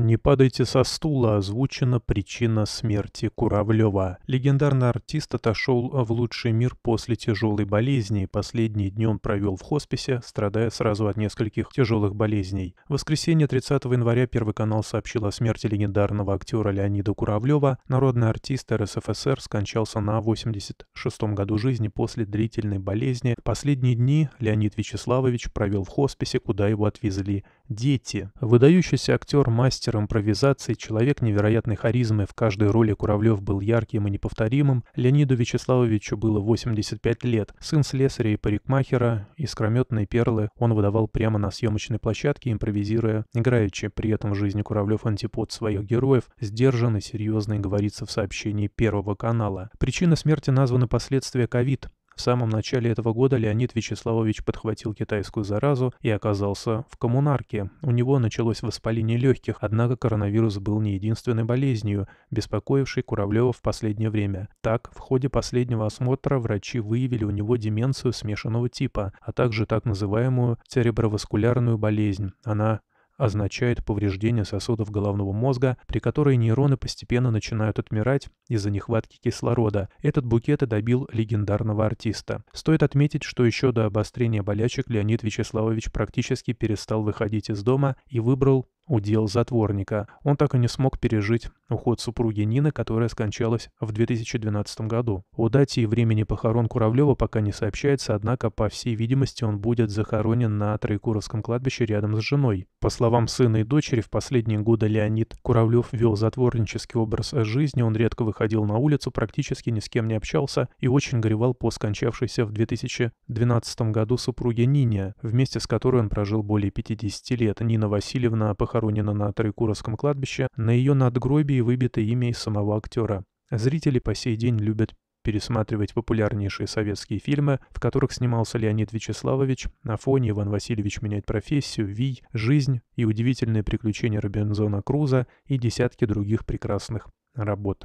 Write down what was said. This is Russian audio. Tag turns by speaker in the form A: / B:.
A: «Не падайте со стула» озвучена причина смерти Куравлева. Легендарный артист отошел в лучший мир после тяжелой болезни. Последний дни он провел в хосписе, страдая сразу от нескольких тяжелых болезней. В воскресенье 30 января Первый канал сообщил о смерти легендарного актера Леонида Куравлева. Народный артист РСФСР скончался на 86-м году жизни после длительной болезни. Последние дни Леонид Вячеславович провел в хосписе, куда его отвезли дети. Выдающийся актер, мастер мастер импровизации, человек невероятной харизмы, в каждой роли Куравлев был ярким и неповторимым, Леониду Вячеславовичу было 85 лет. Сын слесаря и парикмахера, искрометные перлы он выдавал прямо на съемочной площадке, импровизируя, играючи. При этом в жизни Куравлев антипод своих героев, сдержанный, серьезный, говорится в сообщении Первого канала. Причина смерти названа последствия ковид. В самом начале этого года Леонид Вячеславович подхватил китайскую заразу и оказался в коммунарке. У него началось воспаление легких, однако коронавирус был не единственной болезнью, беспокоившей Куравлева в последнее время. Так, в ходе последнего осмотра врачи выявили у него деменцию смешанного типа, а также так называемую цереброваскулярную болезнь. Она означает повреждение сосудов головного мозга, при которой нейроны постепенно начинают отмирать из-за нехватки кислорода. Этот букет и добил легендарного артиста. Стоит отметить, что еще до обострения болячек Леонид Вячеславович практически перестал выходить из дома и выбрал удел затворника. Он так и не смог пережить уход супруги Нины, которая скончалась в 2012 году. О дате и времени похорон Куравлева пока не сообщается, однако, по всей видимости, он будет захоронен на Троекуровском кладбище рядом с женой. По словам сына и дочери, в последние годы Леонид Куравлев вел затворнический образ жизни, он редко выходил на улицу, практически ни с кем не общался и очень горевал по скончавшейся в 2012 году супруге Нине, вместе с которой он прожил более 50 лет. Нина Васильевна похоронена похоронена на Троекуровском кладбище, на ее надгробии выбито имя и самого актера. Зрители по сей день любят пересматривать популярнейшие советские фильмы, в которых снимался Леонид Вячеславович, на фоне Иван Васильевич меняет профессию, Вий, Жизнь и удивительные приключения Робинзона Круза и десятки других прекрасных работ.